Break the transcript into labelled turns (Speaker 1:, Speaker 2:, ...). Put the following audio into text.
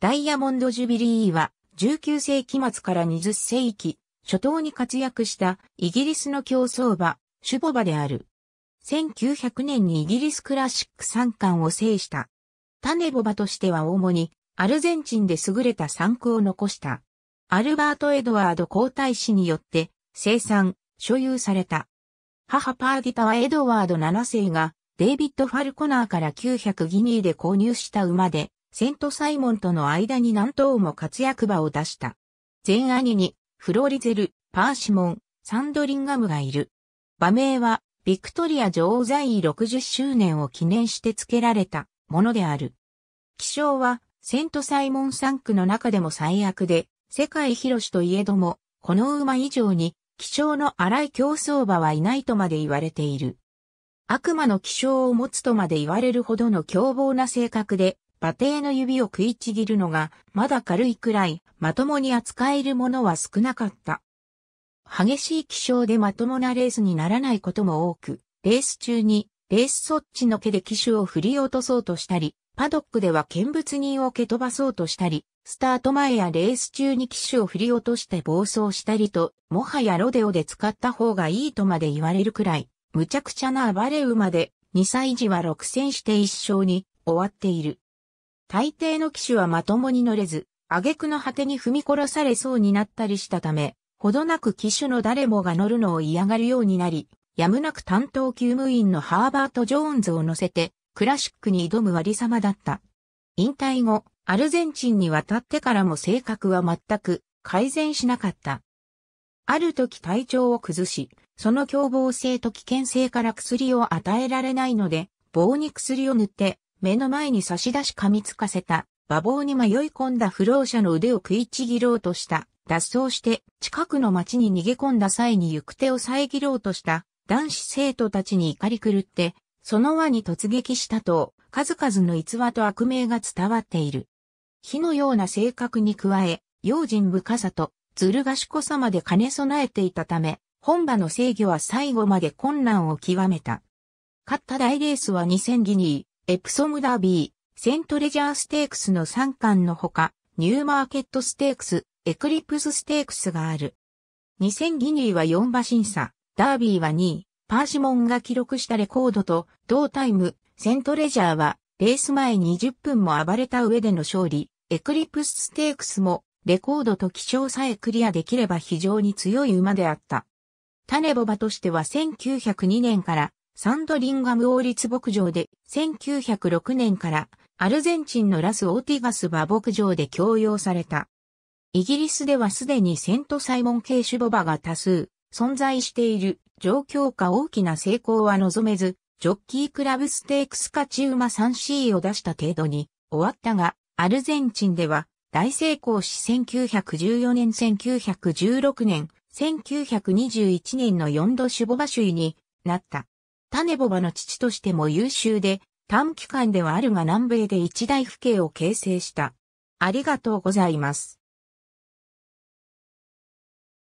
Speaker 1: ダイヤモンド・ジュビリーは19世紀末から20世紀初頭に活躍したイギリスの競争馬、シュボバである。1900年にイギリスクラシック三冠を制した。種ボバとしては主にアルゼンチンで優れた産区を残した。アルバート・エドワード皇太子によって生産、所有された。母パーディタはエドワード7世がデイビッド・ファルコナーから900ギニーで購入した馬で、セントサイモンとの間に何頭も活躍馬を出した。前兄に、フロリゼル、パーシモン、サンドリンガムがいる。馬名は、ビクトリア女王在位60周年を記念して付けられたものである。気象は、セントサイモン産区の中でも最悪で、世界広しといえども、この馬以上に、気象の荒い競争馬はいないとまで言われている。悪魔の気象を持つとまで言われるほどの凶暴な性格で、馬蹄の指を食いちぎるのが、まだ軽いくらい、まともに扱えるものは少なかった。激しい気象でまともなレースにならないことも多く、レース中に、レースそっちの毛で機種を振り落とそうとしたり、パドックでは見物人を蹴飛ばそうとしたり、スタート前やレース中に機種を振り落として暴走したりと、もはやロデオで使った方がいいとまで言われるくらい、むちゃくちゃな暴れ馬で、2歳児は6戦して一勝に終わっている。大抵の騎手はまともに乗れず、挙句の果てに踏み殺されそうになったりしたため、ほどなく騎手の誰もが乗るのを嫌がるようになり、やむなく担当救務員のハーバート・ジョーンズを乗せて、クラシックに挑む割様だった。引退後、アルゼンチンに渡ってからも性格は全く改善しなかった。ある時体調を崩し、その凶暴性と危険性から薬を与えられないので、棒に薬を塗って目の前に差し出し噛みつかせた、馬房に迷い込んだ不老者の腕を食いちぎろうとした、脱走して近くの町に逃げ込んだ際に行く手を遮ろうとした男子生徒たちに怒り狂って、その輪に突撃したと、数々の逸話と悪名が伝わっている。火のような性格に加え、用心深さと、ずる賢さまで兼ね備えていたため、本場の制御は最後まで困難を極めた。勝った大レースは2000ギニー、エプソムダービー、セントレジャーステークスの3冠のほか、ニューマーケットステークス、エクリプスステークスがある。2000ギニーは4馬審査、ダービーは2位、パーシモンが記録したレコードと同タイム、セントレジャーはレース前20分も暴れた上での勝利、エクリプスステークスもレコードと気象さえクリアできれば非常に強い馬であった。ネボバとしては1902年からサンドリンガム王立牧場で1906年からアルゼンチンのラス・オーティガスバ牧場で供用された。イギリスではすでにセントサイモン系種ボバが多数存在している状況下大きな成功は望めず、ジョッキークラブステークス勝ち馬 3C を出した程度に終わったが、アルゼンチンでは大成功し1914年1916年1921年の4度種ボバ首位になった。種ボバの父としても優秀で、短期間ではあるが南米で一大府警を形成した。ありがとうございます。